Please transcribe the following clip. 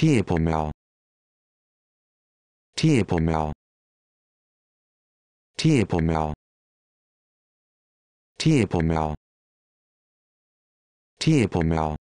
替补苗，替补苗，替补苗，替补苗，替补苗。